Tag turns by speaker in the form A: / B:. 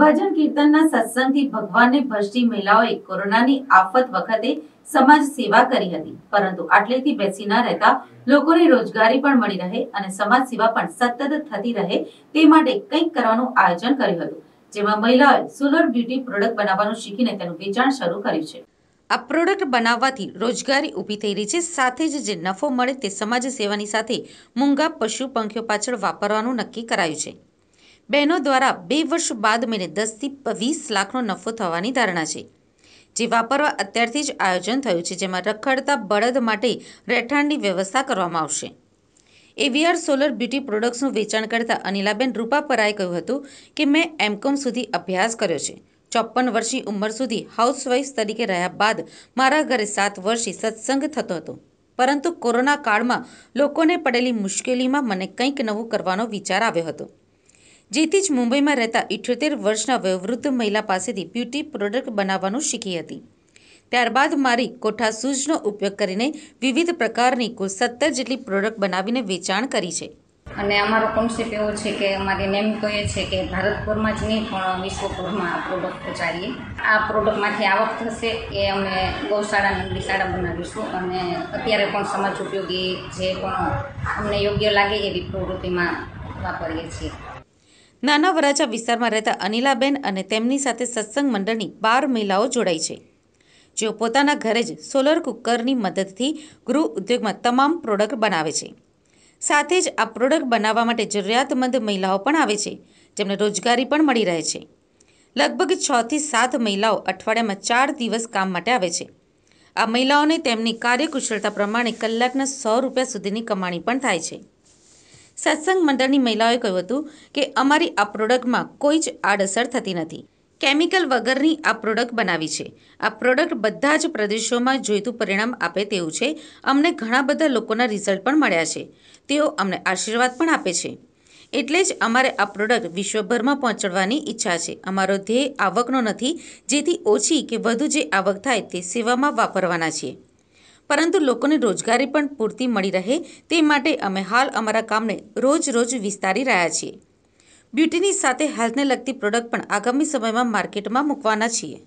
A: ભજન કીર્તનના સત્સંગથી ભગવાનને ભજતી મહિલાઓએ કોરોનાની આફત વખતે સમાજ સેવા કરી હતી પરંતુ આટલેથી બેસી ન રહેતા લોકોને રોજગારી પણ મળી રહે અને સમાજ સેવા પણ સતત થતી રહે તે માટે કંઈક કરવાનું આયોજન કર્યું હતું જેમાં મહિલાઓએ સોલર બ્યુટી પ્રોડક્ટ બનાવવાનું શીખીને તેનું વેચાણ શરૂ કર્યું છે આ પ્રોડક્ટ બનાવવાથી રોજગારી ઊભી થઈ રહી છે સાથે જ જે નફો મળે તે સમાજ સેવાની સાથે મૂંગા પશુ પંખીઓ પાછળ વાપરવાનું નક્કી કરાયું છે બહેનો દ્વારા બે વર્ષ બાદ મહિને દસથી વીસ લાખનો નફો થવાની ધારણા છે જે વાપરવા અત્યારથી જ આયોજન થયું છે જેમાં રખડતા બળદ માટે રહેઠાણની વ્યવસ્થા કરવામાં આવશે એવીઆર સોલર બ્યુટી પ્રોડક્ટ્સનું વેચાણ કરતા અનિલાબેન રૂપાપરાએ કહ્યું હતું કે મેં એમકોમ સુધી અભ્યાસ કર્યો છે ચોપન વર્ષની ઉંમર સુધી હાઉસવાઇફ તરીકે રહ્યા બાદ મારા ઘરે સાત વર્ષથી સત્સંગ થતો હતો પરંતુ કોરોના કાળમાં લોકોને પડેલી મુશ્કેલીમાં મને કંઈક નવું કરવાનો વિચાર આવ્યો હતો જેથી જ મુંબઈમાં રહેતા ઇઠ્યોતેર વર્ષના વયોવૃદ્ધ મહિલા પાસેથી બ્યુટી પ્રોડક્ટ બનાવવાનું શીખી હતી ત્યારબાદ મારી કોઠા સૂઝનો ઉપયોગ કરીને વિવિધ પ્રકારની કુલ સત્તર જેટલી પ્રોડક્ટ બનાવીને વેચાણ કરી છે
B: અને અમારો કોન્સેપ્ટ એવો છે કે અમારી નેમ કહીએ છે કે ભારતભરમાં જ નહીં પણ વિશ્વભરમાં આ પ્રોડક્ટ પહોંચાડીએ આ પ્રોડક્ટમાંથી આવક થશે એ અમે ગૌશાળા નંદી શાળા બનાવીશું અને અત્યારે પણ સમાજ ઉપયોગી જે પણ અમને યોગ્ય લાગે એવી પ્રવૃત્તિમાં વાપરીએ છીએ
A: નાના વરાછા વિસ્તારમાં રહેતા અનિલાબેન અને તેમની સાથે સત્સંગ મંડળની બાર મહિલાઓ જોડાઈ છે જેઓ પોતાના ઘરે જ સોલર કુકરની મદદથી ગૃહ ઉદ્યોગમાં તમામ પ્રોડક્ટ બનાવે છે સાથે જ આ પ્રોડક્ટ બનાવવા માટે જરૂરિયાતમંદ મહિલાઓ પણ આવે છે જેમને રોજગારી પણ મળી રહે છે લગભગ છથી સાત મહિલાઓ અઠવાડિયામાં ચાર દિવસ કામ માટે આવે છે આ મહિલાઓને તેમની કાર્યકુશળતા પ્રમાણે કલાકના સો રૂપિયા સુધીની કમાણી પણ થાય છે સત્સંગ મંડળની મહિલાઓએ કહ્યું હતું કે અમારી આ પ્રોડક્ટમાં કોઈ જ આડઅસર થતી નથી કેમિકલ વગરની આ પ્રોડક્ટ બનાવી છે આ પ્રોડક્ટ બધા જ પ્રદેશોમાં જોઈતું પરિણામ આપે તેવું છે અમને ઘણા બધા લોકોના રિઝલ્ટ પણ મળ્યા છે તેઓ અમને આશીર્વાદ પણ આપે છે એટલે જ અમારે આ પ્રોડક્ટ વિશ્વભરમાં પહોંચાડવાની ઈચ્છા છે અમારો ધ્યેય આવકનો નથી જેથી ઓછી કે વધુ જે આવક થાય તે સેવામાં વાપરવાના છીએ પરંતુ લોકોને રોજગારી પણ પૂરતી મળી રહે તે માટે અમે હાલ અમારા કામને રોજ રોજ વિસ્તારી રહ્યા છીએ બ્યુટીની સાથે હેલ્થને લગતી પ્રોડક્ટ પણ આગામી સમયમાં માર્કેટમાં મૂકવાના છીએ